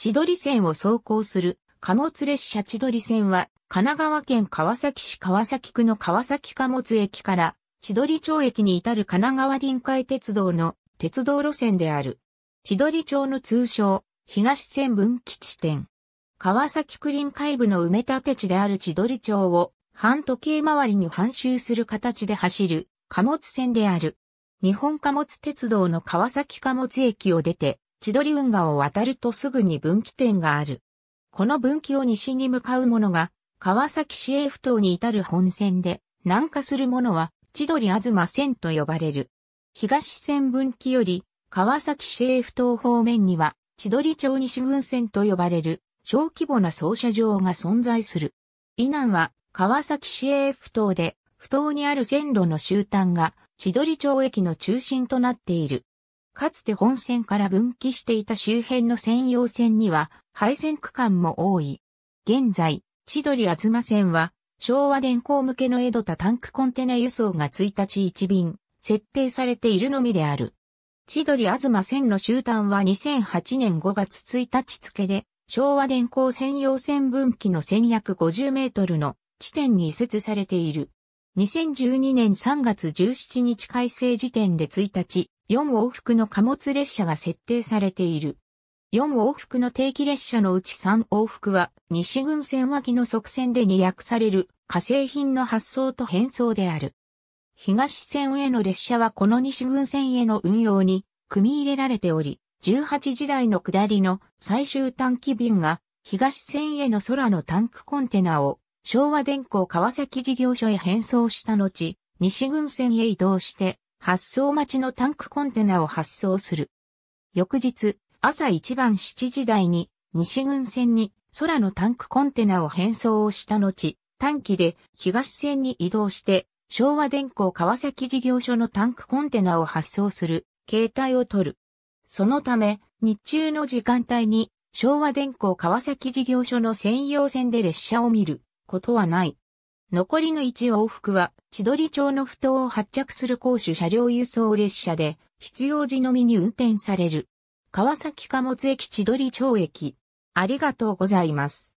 千鳥線を走行する貨物列車千鳥線は神奈川県川崎市川崎区の川崎貨物駅から千鳥町駅に至る神奈川臨海鉄道の鉄道路線である。千鳥町の通称東線分岐地点。川崎区臨海部の埋め立て地である千鳥町を半時計回りに半周する形で走る貨物線である。日本貨物鉄道の川崎貨物駅を出て、千鳥運河を渡るとすぐに分岐点がある。この分岐を西に向かう者が、川崎市営埠頭に至る本線で、南下する者は、千鳥東線と呼ばれる。東線分岐より、川崎市営埠頭方面には、千鳥町西軍線と呼ばれる、小規模な操車場が存在する。以南は、川崎市営埠頭で、埠頭にある線路の終端が、千鳥町駅の中心となっている。かつて本線から分岐していた周辺の専用線には廃線区間も多い。現在、千鳥東線は昭和電工向けの江戸田タンクコンテナ輸送が1日1便、設定されているのみである。千鳥東線の終端は2008年5月1日付で、昭和電工専用線分岐の1250メートルの地点に移設されている。2012年3月17日改正時点で1日、4往復の貨物列車が設定されている。4往復の定期列車のうち3往復は西軍線脇の側線でに役される化成品の発送と変送である。東線への列車はこの西軍線への運用に組み入れられており、18時台の下りの最終短期便が東線への空のタンクコンテナを昭和電工川崎事業所へ変送した後、西軍線へ移動して発送待ちのタンクコンテナを発送する。翌日、朝一番7時台に、西軍線に空のタンクコンテナを変装をした後、短期で東線に移動して、昭和電工川崎事業所のタンクコンテナを発送する、携帯を取る。そのため、日中の時間帯に、昭和電工川崎事業所の専用線で列車を見ることはない。残りの1往復は、千鳥町の埠頭を発着する公主車両輸送列車で、必要時のみに運転される。川崎貨物駅千鳥町駅。ありがとうございます。